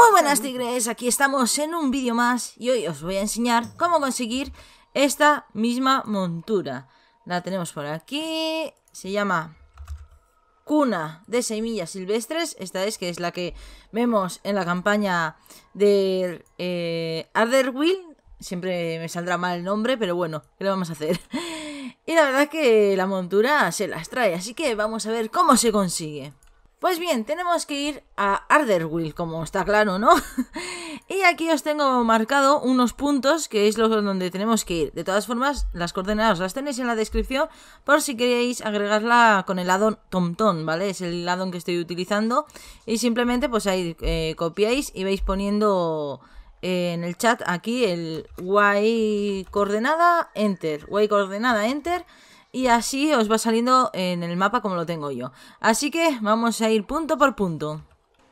Muy buenas tigres, aquí estamos en un vídeo más y hoy os voy a enseñar cómo conseguir esta misma montura. La tenemos por aquí, se llama cuna de semillas silvestres, esta es que es la que vemos en la campaña de eh, siempre me saldrá mal el nombre, pero bueno, ¿qué lo vamos a hacer? y la verdad que la montura se las trae, así que vamos a ver cómo se consigue. Pues bien, tenemos que ir a Arderwill, como está claro, ¿no? y aquí os tengo marcado unos puntos que es donde tenemos que ir. De todas formas, las coordenadas las tenéis en la descripción por si queréis agregarla con el addon TomTom, ¿vale? Es el addon que estoy utilizando y simplemente pues ahí eh, copiáis y vais poniendo eh, en el chat aquí el y coordenada enter, y coordenada enter y así os va saliendo en el mapa como lo tengo yo. Así que vamos a ir punto por punto.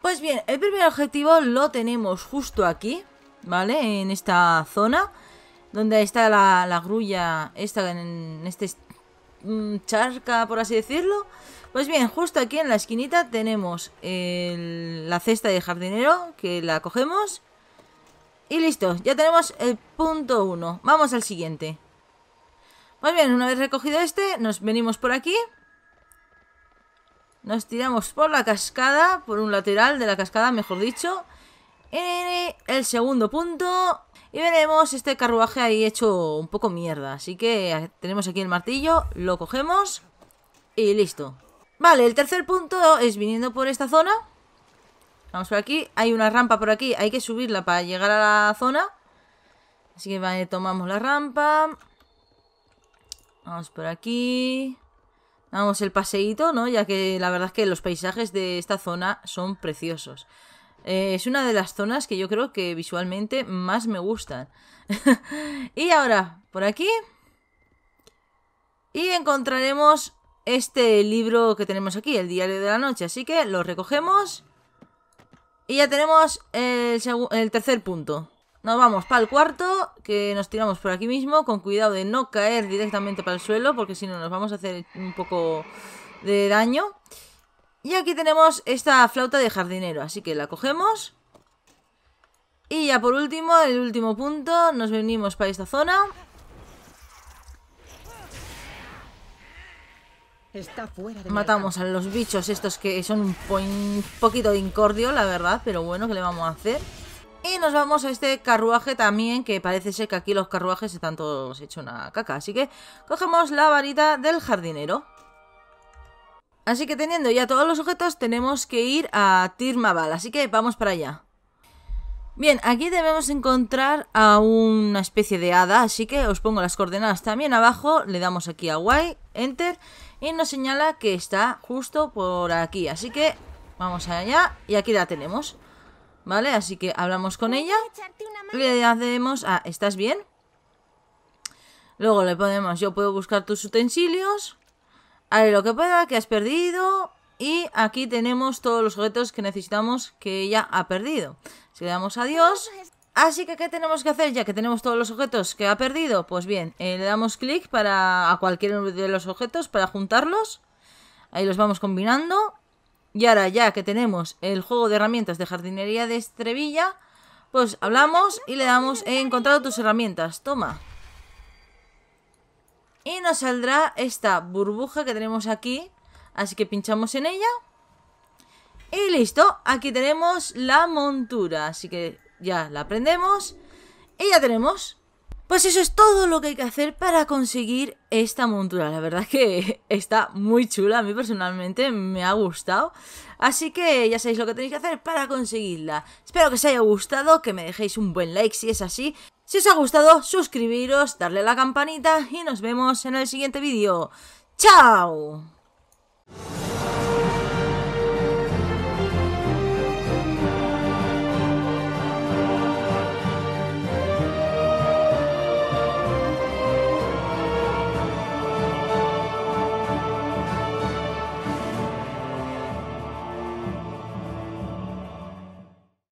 Pues bien, el primer objetivo lo tenemos justo aquí, ¿vale? En esta zona, donde está la, grulla, esta en este mm, charca, por así decirlo. Pues bien, justo aquí en la esquinita tenemos la cesta de jardinero, que la cogemos. Y listo, ya tenemos el punto 1. Vamos al siguiente. Muy bien, una vez recogido este, nos venimos por aquí. Nos tiramos por la cascada, por un lateral de la cascada, mejor dicho. En el segundo punto. Y veremos este carruaje ahí hecho un poco mierda. Así que tenemos aquí el martillo, lo cogemos y listo. Vale, el tercer punto es viniendo por esta zona. Vamos por aquí. Hay una rampa por aquí. Hay que subirla para llegar a la zona. Así que vale, tomamos la rampa. Vamos por aquí. Damos el paseíto, ¿no? Ya que la verdad es que los paisajes de esta zona son preciosos. Eh, es una de las zonas que yo creo que visualmente más me gustan. y ahora, por aquí. Y encontraremos este libro que tenemos aquí, el diario de la noche. Así que lo recogemos. Y ya tenemos el tercer punto. Nos vamos para el cuarto, que nos tiramos por aquí mismo, con cuidado de no caer directamente para el suelo, porque si no nos vamos a hacer un poco de daño. Y aquí tenemos esta flauta de jardinero, así que la cogemos. Y ya por último, el último punto, nos venimos para esta zona. Está fuera Matamos a los bichos estos que son un poquito de incordio, la verdad, pero bueno, ¿qué le vamos a hacer? nos vamos a este carruaje también, que parece ser que aquí los carruajes están todos hechos una caca. Así que cogemos la varita del jardinero. Así que teniendo ya todos los objetos, tenemos que ir a Tirmaval. Así que vamos para allá. Bien, aquí debemos encontrar a una especie de hada, así que os pongo las coordenadas también abajo, le damos aquí a Y, Enter, y nos señala que está justo por aquí, así que vamos allá y aquí la tenemos. ¿Vale? Así que hablamos con ella. Le hacemos... Ah, ¿estás bien? Luego le ponemos, yo puedo buscar tus utensilios. Haré lo que pueda, que has perdido. Y aquí tenemos todos los objetos que necesitamos que ella ha perdido. Si le damos adiós. Así que, ¿qué tenemos que hacer ya que tenemos todos los objetos que ha perdido? Pues bien, eh, le damos clic para a cualquiera de los objetos para juntarlos. Ahí los vamos combinando y ahora ya que tenemos el juego de herramientas de jardinería de Estrevilla, pues hablamos y le damos he encontrado tus herramientas, toma. Y nos saldrá esta burbuja que tenemos aquí, así que pinchamos en ella. Y listo, aquí tenemos la montura, así que ya la prendemos y ya tenemos pues eso es todo lo que hay que hacer para conseguir esta montura. La verdad que está muy chula, a mí personalmente me ha gustado. Así que ya sabéis lo que tenéis que hacer para conseguirla. Espero que os haya gustado, que me dejéis un buen like si es así. Si os ha gustado, suscribiros, darle a la campanita y nos vemos en el siguiente vídeo. ¡Chao!